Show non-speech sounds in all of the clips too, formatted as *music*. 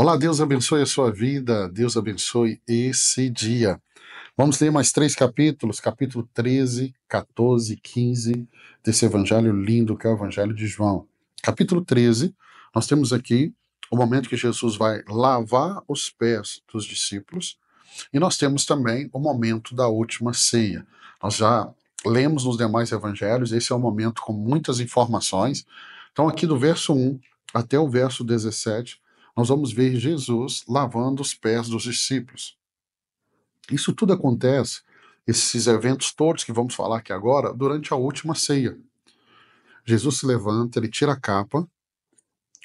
Olá, Deus abençoe a sua vida, Deus abençoe esse dia. Vamos ler mais três capítulos, capítulo 13, 14, 15, desse evangelho lindo que é o evangelho de João. Capítulo 13, nós temos aqui o momento que Jesus vai lavar os pés dos discípulos, e nós temos também o momento da última ceia. Nós já lemos nos demais evangelhos, esse é um momento com muitas informações. Então, aqui do verso 1 até o verso 17, nós vamos ver Jesus lavando os pés dos discípulos. Isso tudo acontece, esses eventos todos que vamos falar aqui agora, durante a última ceia. Jesus se levanta, ele tira a capa,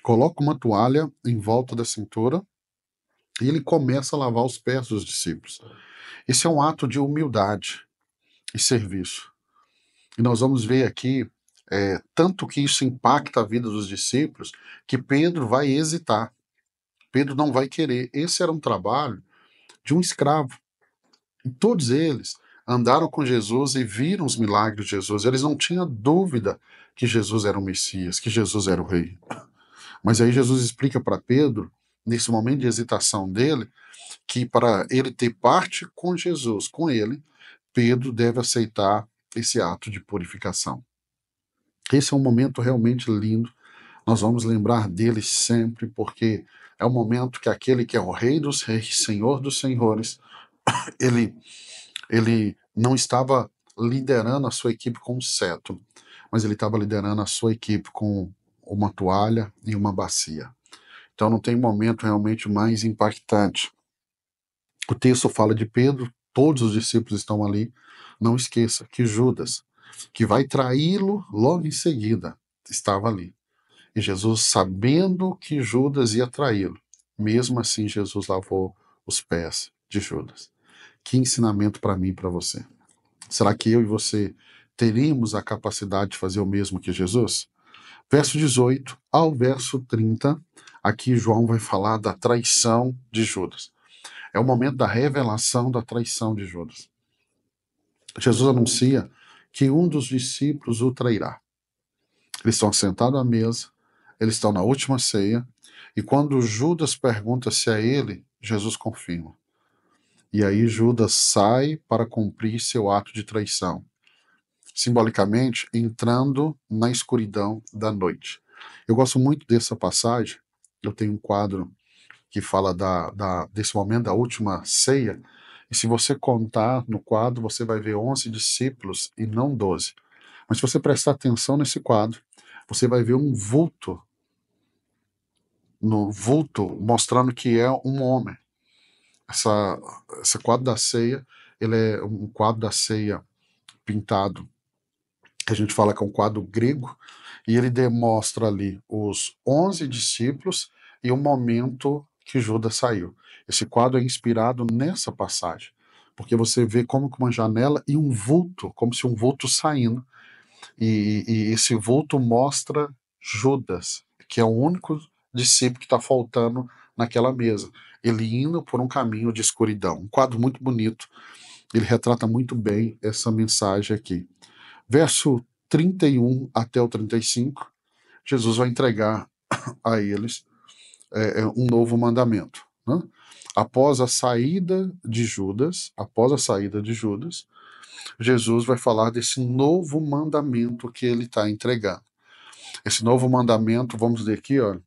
coloca uma toalha em volta da cintura e ele começa a lavar os pés dos discípulos. Esse é um ato de humildade e serviço. E nós vamos ver aqui é, tanto que isso impacta a vida dos discípulos que Pedro vai hesitar. Pedro não vai querer. Esse era um trabalho de um escravo. E todos eles andaram com Jesus e viram os milagres de Jesus. Eles não tinham dúvida que Jesus era o Messias, que Jesus era o Rei. Mas aí Jesus explica para Pedro, nesse momento de hesitação dele, que para ele ter parte com Jesus, com ele, Pedro deve aceitar esse ato de purificação. Esse é um momento realmente lindo. Nós vamos lembrar dele sempre, porque é o momento que aquele que é o Rei dos Reis, Senhor dos Senhores, *coughs* ele, ele não estava liderando a sua equipe com um cetro, mas ele estava liderando a sua equipe com uma toalha e uma bacia. Então não tem momento realmente mais impactante. O texto fala de Pedro, todos os discípulos estão ali. Não esqueça que Judas, que vai traí-lo logo em seguida, estava ali. E Jesus, sabendo que Judas ia traí-lo, mesmo assim Jesus lavou os pés de Judas. Que ensinamento para mim e para você. Será que eu e você teríamos a capacidade de fazer o mesmo que Jesus? Verso 18 ao verso 30, aqui João vai falar da traição de Judas. É o momento da revelação da traição de Judas. Jesus anuncia que um dos discípulos o trairá. Eles estão sentados à mesa, eles estão na última ceia. E quando Judas pergunta se é ele, Jesus confirma. E aí Judas sai para cumprir seu ato de traição, simbolicamente entrando na escuridão da noite. Eu gosto muito dessa passagem. Eu tenho um quadro que fala da, da, desse momento da última ceia. E se você contar no quadro, você vai ver 11 discípulos e não 12. Mas se você prestar atenção nesse quadro, você vai ver um vulto no vulto mostrando que é um homem. Essa, esse quadro da ceia, ele é um quadro da ceia pintado, que a gente fala que é um quadro grego, e ele demonstra ali os 11 discípulos e o momento que Judas saiu. Esse quadro é inspirado nessa passagem, porque você vê como uma janela e um vulto, como se um vulto saindo, e, e esse vulto mostra Judas, que é o único discípulo que está faltando naquela mesa. Ele indo por um caminho de escuridão. Um quadro muito bonito. Ele retrata muito bem essa mensagem aqui. Verso 31 até o 35, Jesus vai entregar *coughs* a eles é, é, um novo mandamento. Né? Após a saída de Judas, após a saída de Judas, Jesus vai falar desse novo mandamento que ele está entregando. Esse novo mandamento, vamos ler aqui, olha.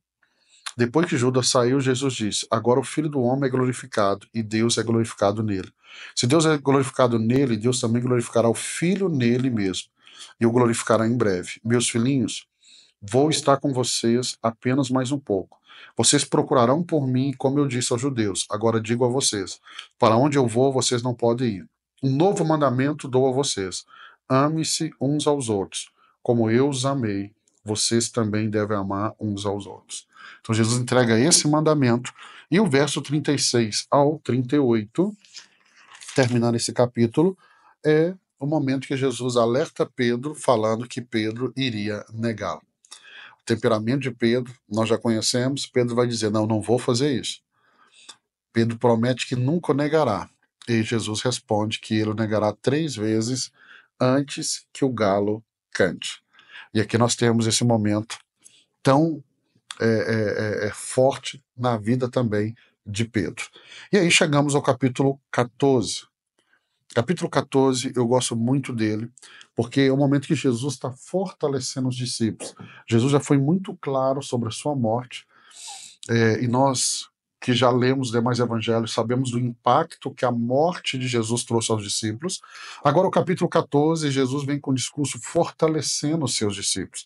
Depois que Judas saiu, Jesus disse: Agora o filho do homem é glorificado e Deus é glorificado nele. Se Deus é glorificado nele, Deus também glorificará o filho nele mesmo e o glorificará em breve. Meus filhinhos, vou estar com vocês apenas mais um pouco. Vocês procurarão por mim, como eu disse aos judeus. Agora digo a vocês: para onde eu vou, vocês não podem ir. Um novo mandamento dou a vocês: ame-se uns aos outros, como eu os amei. Vocês também devem amar uns aos outros. Então Jesus entrega esse mandamento e o verso 36 ao 38, terminando esse capítulo, é o momento que Jesus alerta Pedro, falando que Pedro iria negá-lo. O temperamento de Pedro, nós já conhecemos, Pedro vai dizer: Não, não vou fazer isso. Pedro promete que nunca negará. E Jesus responde que ele o negará três vezes antes que o galo cante. E aqui nós temos esse momento tão é, é, é, é forte na vida também de Pedro. E aí chegamos ao capítulo 14. Capítulo 14, eu gosto muito dele, porque é o momento que Jesus está fortalecendo os discípulos. Jesus já foi muito claro sobre a sua morte, é, e nós que já lemos demais evangelhos, sabemos do impacto que a morte de Jesus trouxe aos discípulos. Agora, o capítulo 14, Jesus vem com um discurso fortalecendo os seus discípulos.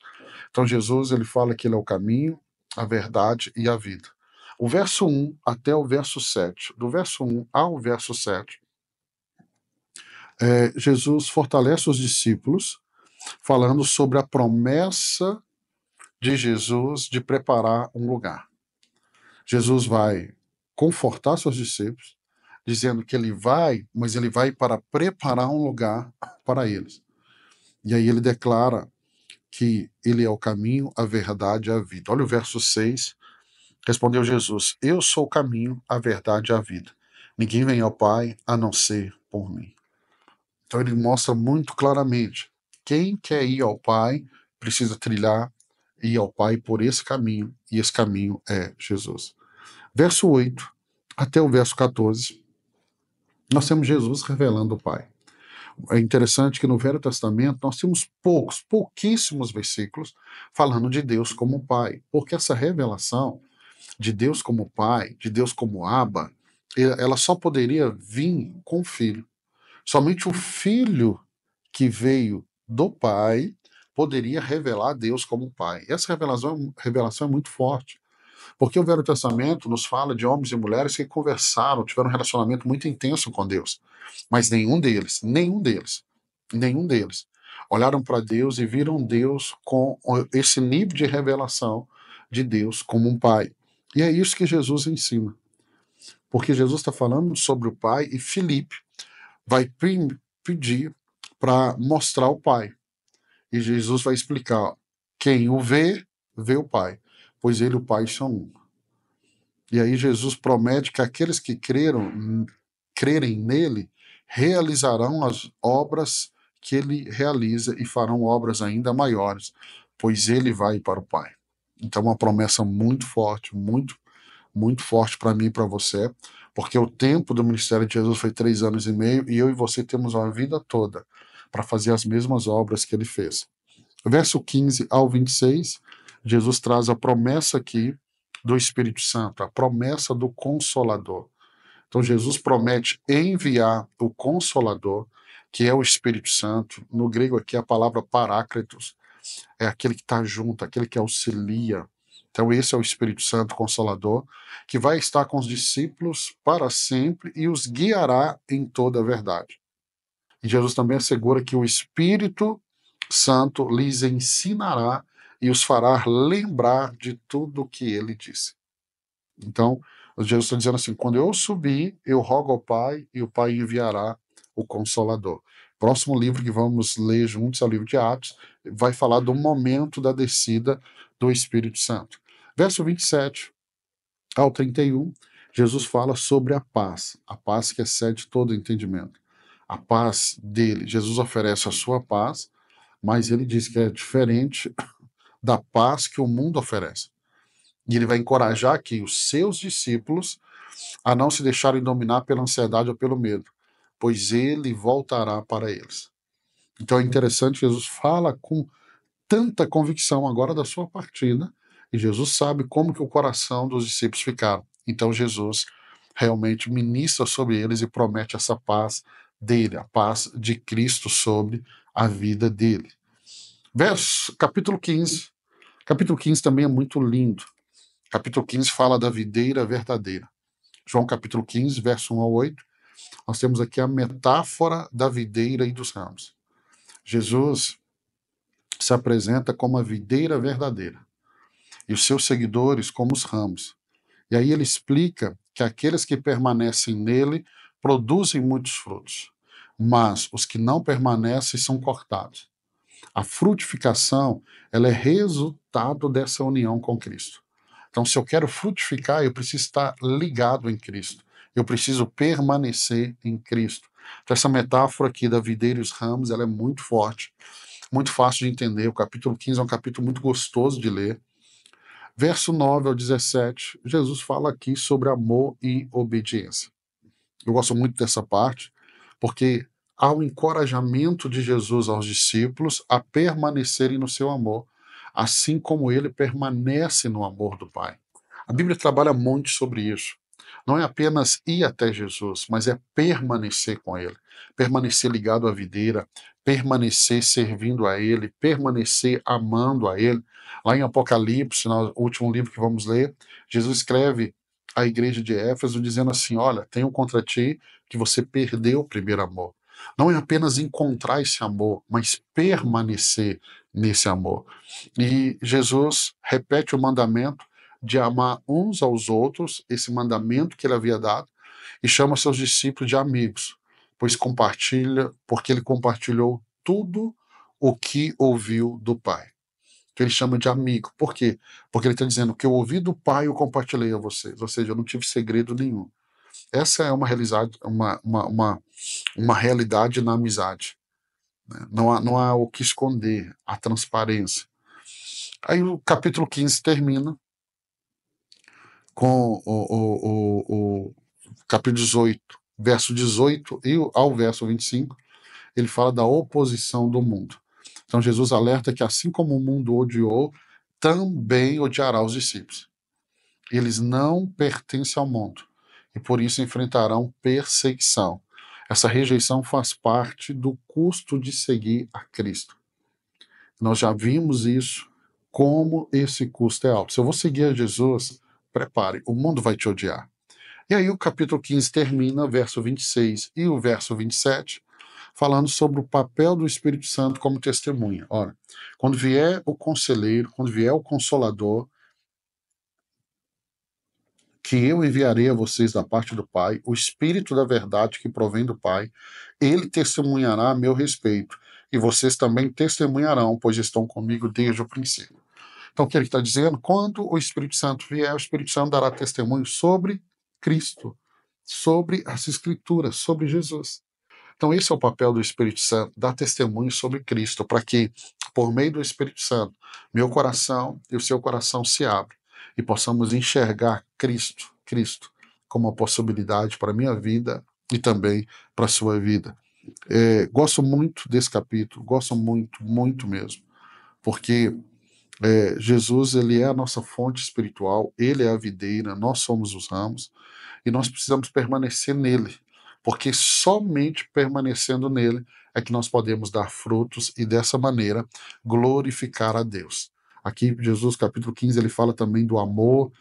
Então, Jesus ele fala que ele é o caminho, a verdade e a vida. O verso 1 até o verso 7, do verso 1 ao verso 7, é, Jesus fortalece os discípulos, falando sobre a promessa de Jesus de preparar um lugar. Jesus vai confortar seus discípulos, dizendo que ele vai, mas ele vai para preparar um lugar para eles. E aí ele declara que ele é o caminho, a verdade e a vida. Olha o verso 6. Respondeu Jesus: Eu sou o caminho, a verdade e a vida. Ninguém vem ao Pai a não ser por mim. Então ele mostra muito claramente: quem quer ir ao Pai precisa trilhar e ir ao Pai por esse caminho, e esse caminho é Jesus verso 8 até o verso 14, nós temos Jesus revelando o Pai. É interessante que no Velho Testamento nós temos poucos, pouquíssimos versículos falando de Deus como Pai, porque essa revelação de Deus como Pai, de Deus como Abba, ela só poderia vir com o Filho. Somente o Filho que veio do Pai poderia revelar Deus como Pai. Essa revelação, revelação é muito forte. Porque o Velho Testamento nos fala de homens e mulheres que conversaram, tiveram um relacionamento muito intenso com Deus. Mas nenhum deles, nenhum deles, nenhum deles olharam para Deus e viram Deus com esse nível de revelação de Deus como um pai. E é isso que Jesus ensina. Porque Jesus está falando sobre o pai e Felipe vai pedir para mostrar o pai. E Jesus vai explicar: ó, quem o vê, vê o pai pois ele e o Pai são um. E aí Jesus promete que aqueles que creram, crerem nele realizarão as obras que ele realiza e farão obras ainda maiores, pois ele vai para o Pai. Então, uma promessa muito forte, muito, muito forte para mim e para você, porque o tempo do ministério de Jesus foi três anos e meio e eu e você temos uma vida toda para fazer as mesmas obras que ele fez. Verso 15 ao 26 Jesus traz a promessa aqui do Espírito Santo, a promessa do Consolador. Então, Jesus promete enviar o Consolador, que é o Espírito Santo. No grego, aqui, a palavra paráclitos é aquele que está junto, aquele que auxilia. Então, esse é o Espírito Santo Consolador, que vai estar com os discípulos para sempre e os guiará em toda a verdade. E Jesus também assegura que o Espírito Santo lhes ensinará e os fará lembrar de tudo o que ele disse. Então, Jesus está dizendo assim: quando eu subir, eu rogo ao Pai e o Pai enviará o Consolador. Próximo livro que vamos ler juntos é o livro de Atos, vai falar do momento da descida do Espírito Santo. Verso 27 ao 31, Jesus fala sobre a paz, a paz que excede todo entendimento. A paz dele, Jesus oferece a sua paz, mas ele diz que é diferente da paz que o mundo oferece. E ele vai encorajar aqui os seus discípulos a não se deixarem dominar pela ansiedade ou pelo medo, pois ele voltará para eles. Então é interessante, Jesus fala com tanta convicção agora da sua partida, e Jesus sabe como que o coração dos discípulos ficaram. Então Jesus realmente ministra sobre eles e promete essa paz dele, a paz de Cristo sobre a vida dele. Verso, capítulo 15, Capítulo 15 também é muito lindo. Capítulo 15 fala da videira verdadeira. João capítulo 15, verso 1 a 8, nós temos aqui a metáfora da videira e dos ramos. Jesus se apresenta como a videira verdadeira e os seus seguidores como os ramos. E aí ele explica que aqueles que permanecem nele produzem muitos frutos, mas os que não permanecem são cortados. A frutificação, ela é resultado dessa união com Cristo. Então, se eu quero frutificar, eu preciso estar ligado em Cristo. Eu preciso permanecer em Cristo. Então, essa metáfora aqui da videira e os ramos, ela é muito forte, muito fácil de entender. O capítulo 15 é um capítulo muito gostoso de ler. Verso 9 ao 17, Jesus fala aqui sobre amor e obediência. Eu gosto muito dessa parte, porque ao encorajamento de Jesus aos discípulos a permanecerem no seu amor, assim como ele permanece no amor do Pai. A Bíblia trabalha muito sobre isso. Não é apenas ir até Jesus, mas é permanecer com ele, permanecer ligado à videira, permanecer servindo a ele, permanecer amando a ele. Lá em Apocalipse, no último livro que vamos ler, Jesus escreve à igreja de Éfeso dizendo assim: Olha, tenho contra ti que você perdeu o primeiro amor. Não é apenas encontrar esse amor, mas permanecer nesse amor. E Jesus repete o mandamento de amar uns aos outros, esse mandamento que ele havia dado, e chama seus discípulos de amigos, pois compartilha, porque ele compartilhou tudo o que ouviu do Pai. Que ele chama de amigo. Por quê? Porque ele está dizendo que eu ouvi do Pai e eu compartilhei a vocês. Ou seja, eu não tive segredo nenhum. Essa é uma realidade, uma, uma, uma, uma realidade na amizade. Né? Não, há, não há o que esconder, a transparência. Aí o capítulo 15 termina com o, o, o, o capítulo 18, verso 18 e ao verso 25, ele fala da oposição do mundo. Então Jesus alerta que assim como o mundo odiou, também odiará os discípulos. Eles não pertencem ao mundo, e por isso enfrentarão perseguição. Essa rejeição faz parte do custo de seguir a Cristo. Nós já vimos isso, como esse custo é alto. Se eu vou seguir a Jesus, prepare, o mundo vai te odiar. E aí o capítulo 15 termina, verso 26 e o verso 27, falando sobre o papel do Espírito Santo como testemunha. Ora, quando vier o conselheiro, quando vier o consolador, que eu enviarei a vocês da parte do Pai, o Espírito da verdade que provém do Pai, ele testemunhará a meu respeito, e vocês também testemunharão, pois estão comigo desde o princípio. Então, o que ele está dizendo? Quando o Espírito Santo vier, o Espírito Santo dará testemunho sobre Cristo, sobre as Escrituras, sobre Jesus. Então, esse é o papel do Espírito Santo, dar testemunho sobre Cristo, para que, por meio do Espírito Santo, meu coração e o seu coração se abram e possamos enxergar Cristo, Cristo, como uma possibilidade para a minha vida e também para a sua vida. É, gosto muito desse capítulo, gosto muito, muito mesmo, porque é, Jesus ele é a nossa fonte espiritual, ele é a videira, nós somos os ramos e nós precisamos permanecer nele, porque somente permanecendo nele é que nós podemos dar frutos e dessa maneira glorificar a Deus. Aqui, Jesus, capítulo 15, ele fala também do amor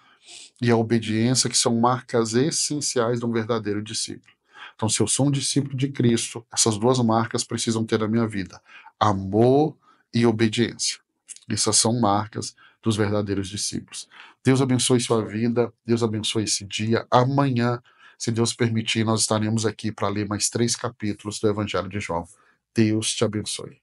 e a obediência, que são marcas essenciais de um verdadeiro discípulo. Então, se eu sou um discípulo de Cristo, essas duas marcas precisam ter na minha vida: amor e obediência. Essas são marcas dos verdadeiros discípulos. Deus abençoe sua vida, Deus abençoe esse dia. Amanhã, se Deus permitir, nós estaremos aqui para ler mais três capítulos do Evangelho de João. Deus te abençoe.